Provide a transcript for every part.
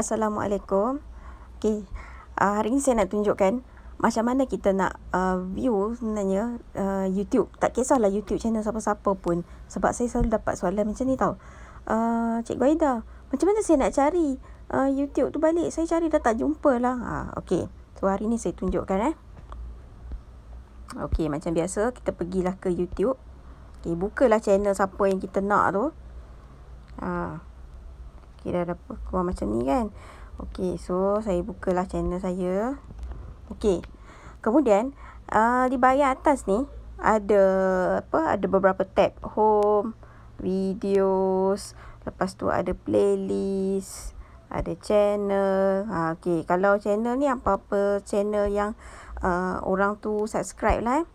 Assalamualaikum. Okay, uh, ah, hari ni saya nak tunjukkan macam mana kita nak uh, view sebenarnya uh, YouTube. Tak kisahlah YouTube channel siapa-siapa pun. Sebab saya selalu dapat soalan macam ni tau. Uh, Cikgu Aida, macam mana saya nak cari uh, YouTube tu balik? Saya cari dah tak jumpa lah. Uh, okay, so hari ni saya tunjukkan eh. Okay, macam biasa kita pergilah ke YouTube. Okay, bukalah channel siapa yang kita nak tu. Haa. Uh. Okey dah dapat keluar macam ni kan. Okey so saya bukalah channel saya. Okey. Kemudian uh, di bahagian atas ni ada apa ada beberapa tab home, videos, lepas tu ada playlist, ada channel. Ha okey kalau channel ni apa-apa channel yang uh, orang tu subscribe lah eh.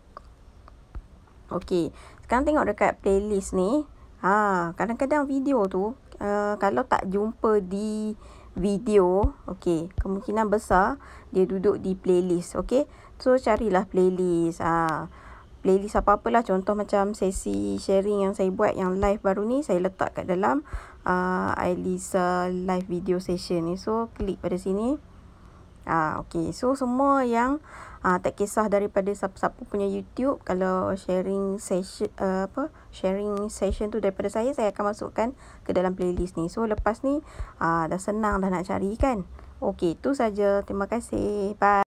Okey. Sekarang tengok dekat playlist ni. Ha kadang-kadang video tu uh, kalau tak jumpa di video, okey, kemungkinan besar dia duduk di playlist, okey. So carilah playlist. Ah, playlist apa-apalah contoh macam sesi sharing yang saya buat yang live baru ni, saya letak kat dalam ah eh, uh, Elisa live video session ni. So klik pada sini. Ah, okay. So, semua yang ah, tak kisah daripada siapa-siapa punya YouTube. Kalau sharing session uh, apa sharing session tu daripada saya, saya akan masukkan ke dalam playlist ni. So, lepas ni ah, dah senang dah nak cari kan. Okay, itu saja. Terima kasih. Bye.